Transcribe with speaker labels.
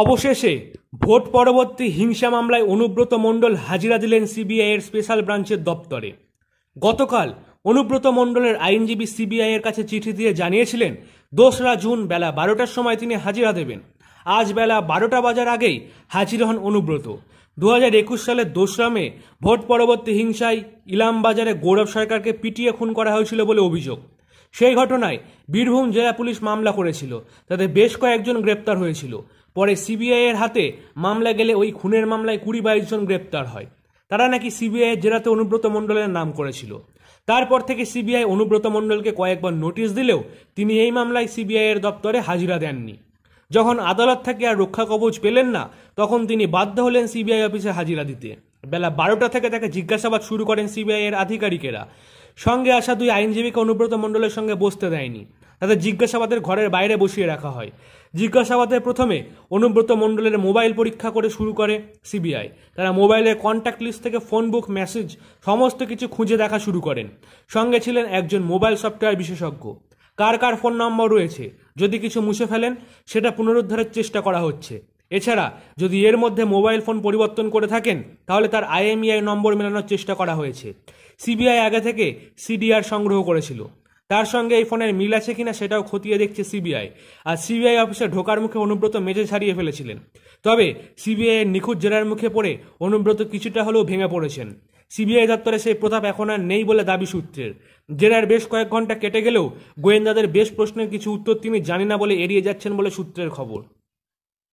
Speaker 1: অবশেষে ভোট পরবর্তী হিংসা মামলায় অনুব্রত মণ্ডল হাজিরা দিলেন সিবিআইয়ের স্পেশাল ব্রাঞ্চের দপ্তরে গতকাল অনুব্রত মণ্ডলের আইনজীবী সিবিআইয়ের কাছে চিঠি দিয়ে জানিয়েছিলেন দোসরা জুন বেলা বারোটার সময় তিনি হাজিরা দেবেন আজ বেলা বারোটা বাজার আগেই হাজির হন অনুব্রত দু হাজার একুশ সালের দোসরা মে ভোট পরবর্তী হিংসায় ইলামবাজারে গৌরব সরকারকে পিটিয়ে খুন করা হয়েছিল বলে অভিযোগ সেই ঘটনায় বীরভূম জেলা পুলিশ মামলা করেছিল তাতে বেশ কয়েকজন গ্রেপ্তার হয়েছিল পরে সিবিআইয়ের হাতে মামলা গেলে ওই খুনের মামলায় কুড়ি বাইশ জন গ্রেপ্তার হয় তারা নাকি সিবিআইয়ের জেরাতে অনুব্রত মণ্ডলের নাম করেছিল তারপর থেকে সিবিআই অনুব্রত মণ্ডলকে কয়েকবার নোটিশ দিলেও তিনি এই মামলায় সিবিআইয়ের দপ্তরে হাজিরা দেননি যখন আদালত থেকে আর রক্ষা কবচ পেলেন না তখন তিনি বাধ্য হলেন সিবিআই অফিসে হাজিরা দিতে বেলা বারোটা থেকে তাকে জিজ্ঞাসাবাদ শুরু করেন সিবিআইয়ের আধিকারিকেরা সঙ্গে আসা দুই আইনজীবীকে অনুব্রত মণ্ডলের সঙ্গে বসতে দেয়নি তাদের জিজ্ঞাসাবাদের ঘরের বাইরে বসিয়ে রাখা হয় জিজ্ঞাসাবাদের প্রথমে অনুব্রত মণ্ডলের মোবাইল পরীক্ষা করে শুরু করে সিবিআই তারা মোবাইলের কন্ট্যাক্ট লিস্ট থেকে ফোন বুক মেসেজ সমস্ত কিছু খুঁজে দেখা শুরু করেন সঙ্গে ছিলেন একজন মোবাইল সফটওয়্যার বিশেষজ্ঞ কার কার ফোন নম্বর রয়েছে যদি কিছু মুছে ফেলেন সেটা পুনরুদ্ধারের চেষ্টা করা হচ্ছে এছাড়া যদি এর মধ্যে মোবাইল ফোন পরিবর্তন করে থাকেন তাহলে তার আইএমইআই নম্বর মেলানোর চেষ্টা করা হয়েছে সিবিআই আগে থেকে সিডিআর সংগ্রহ করেছিল তার সঙ্গে এই ফোনের মিল আছে কিনা সেটাও খতিয়ে দেখছে সিবিআই আর সিবিআই অফিসে ঢোকার মুখে অনুব্রত মেজে ছাড়িয়ে ফেলেছিলেন তবে সিবিআইয়ের নিখুঁত জেরার মুখে পড়ে অনুব্রত কিছুটা হলেও ভেঙে পড়েছেন সিবিআই দপ্তরে সেই প্রতাপ এখন আর নেই বলে দাবি সূত্রের জেরার বেশ কয়েক ঘন্টা কেটে গেলেও গোয়েন্দাদের বেশ প্রশ্নের কিছু উত্তর তিনি জানি না বলে এড়িয়ে যাচ্ছেন বলে সূত্রের খবর